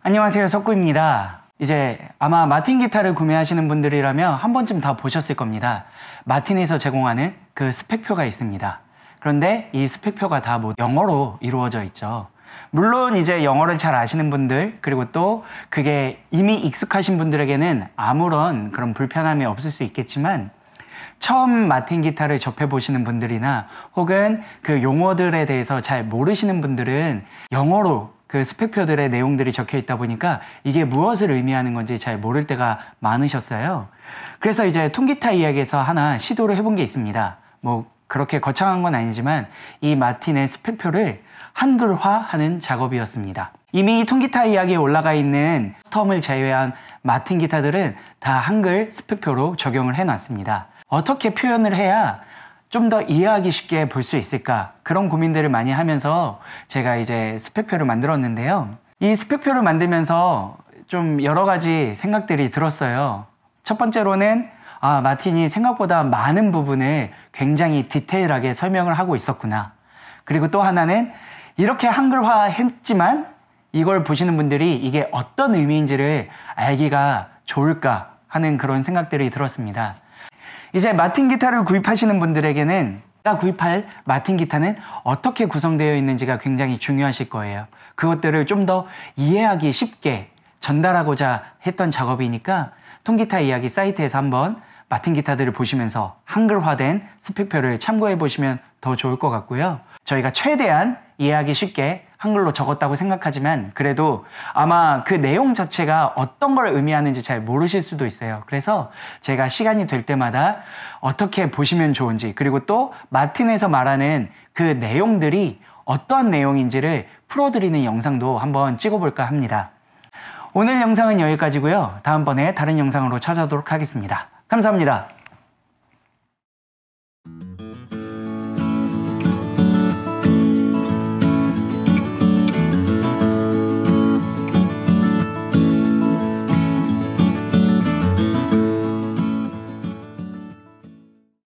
안녕하세요 석구입니다 이제 아마 마틴 기타를 구매하시는 분들이라면 한 번쯤 다 보셨을 겁니다 마틴에서 제공하는 그 스펙표가 있습니다 그런데 이 스펙표가 다 뭐 영어로 이루어져 있죠 물론 이제 영어를 잘 아시는 분들 그리고 또 그게 이미 익숙하신 분들에게는 아무런 그런 불편함이 없을 수 있겠지만 처음 마틴 기타를 접해 보시는 분들이나 혹은 그 용어들에 대해서 잘 모르시는 분들은 영어로 그 스펙표들의 내용들이 적혀 있다 보니까 이게 무엇을 의미하는 건지 잘 모를 때가 많으셨어요. 그래서 이제 통기타 이야기에서 하나 시도를 해본 게 있습니다. 뭐 그렇게 거창한 건 아니지만 이 마틴의 스펙표를 한글화하는 작업이었습니다. 이미 통기타 이야기에 올라가 있는 스톰을 제외한 마틴 기타들은 다 한글 스펙표로 적용을 해놨습니다. 어떻게 표현을 해야 좀더 이해하기 쉽게 볼 수 있을까 그런 고민들을 많이 하면서 제가 이제 스펙표를 만들었는데요. 이 스펙표를 만들면서 좀 여러 가지 생각들이 들었어요. 첫 번째로는 아, 마틴이 생각보다 많은 부분을 굉장히 디테일하게 설명을 하고 있었구나. 그리고 또 하나는 이렇게 한글화 했지만 이걸 보시는 분들이 이게 어떤 의미인지를 알기가 좋을까 하는 그런 생각들이 들었습니다. 이제 마틴 기타를 구입하시는 분들에게는 구입할 마틴 기타는 어떻게 구성되어 있는지가 굉장히 중요하실 거예요. 그것들을 좀 더 이해하기 쉽게 전달하고자 했던 작업이니까 통기타 이야기 사이트에서 한번 마틴 기타들을 보시면서 한글화된 스펙표를 참고해 보시면 더 좋을 것 같고요. 저희가 최대한 이해하기 쉽게 한글로 적었다고 생각하지만 그래도 아마 그 내용 자체가 어떤 걸 의미하는지 잘 모르실 수도 있어요. 그래서 제가 시간이 될 때마다 어떻게 보시면 좋은지 그리고 또 마틴에서 말하는 그 내용들이 어떠한 내용인지를 풀어드리는 영상도 한번 찍어볼까 합니다. 오늘 영상은 여기까지고요. 다음번에 다른 영상으로 찾아오도록 하겠습니다. 감사합니다.